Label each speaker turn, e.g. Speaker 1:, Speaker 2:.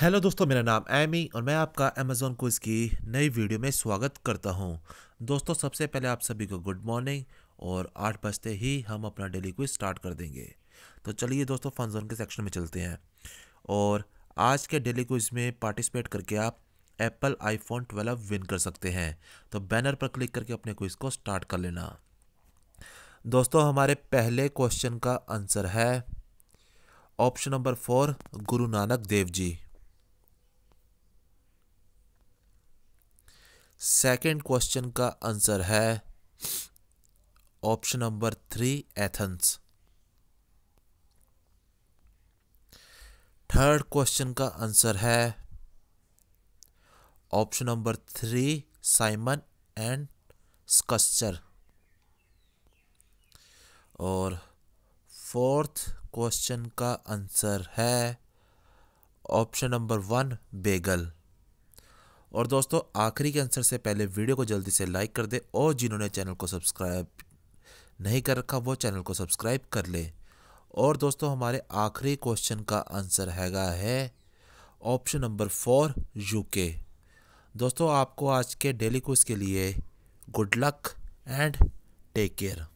Speaker 1: hello दोस्तों मेरा नाम एमी और मैं आपका अमेजोन को की नई वीडियो में स्वागत करता हूं दोस्तों सबसे पहले आप सभी को गुड मॉर्निंग और आठ बजते ही हम अपना डेली क्विज स्टार्ट कर देंगे तो चलिए दोस्तों फन जोन के सेक्शन में चलते हैं और आज के डेली क्विज में पार्टिसिपेट करके आप एप्पल आईफोन ट्वेल्व विन कर सकते हैं तो बैनर पर क्लिक करके अपने को को स्टार्ट कर लेना दोस्तों हमारे पहले क्वेश्चन का आंसर है option number four Guru Nanak Dev ji second question का आंसर है option number three Athens third question का आंसर है option number three Simon and Schuster और फोर्थ क्वेश्चन का आंसर है ऑप्शन नंबर वन बेगल और दोस्तों आखिरी के आंसर से पहले वीडियो को जल्दी से लाइक कर दे और जिन्होंने चैनल को सब्सक्राइब नहीं कर रखा वो चैनल को सब्सक्राइब कर ले और दोस्तों हमारे आखिरी क्वेश्चन का आंसर हैगा है ऑप्शन नंबर फोर यूके दोस्तों आपको आज के डेली कोर्स के लिए good luck and take care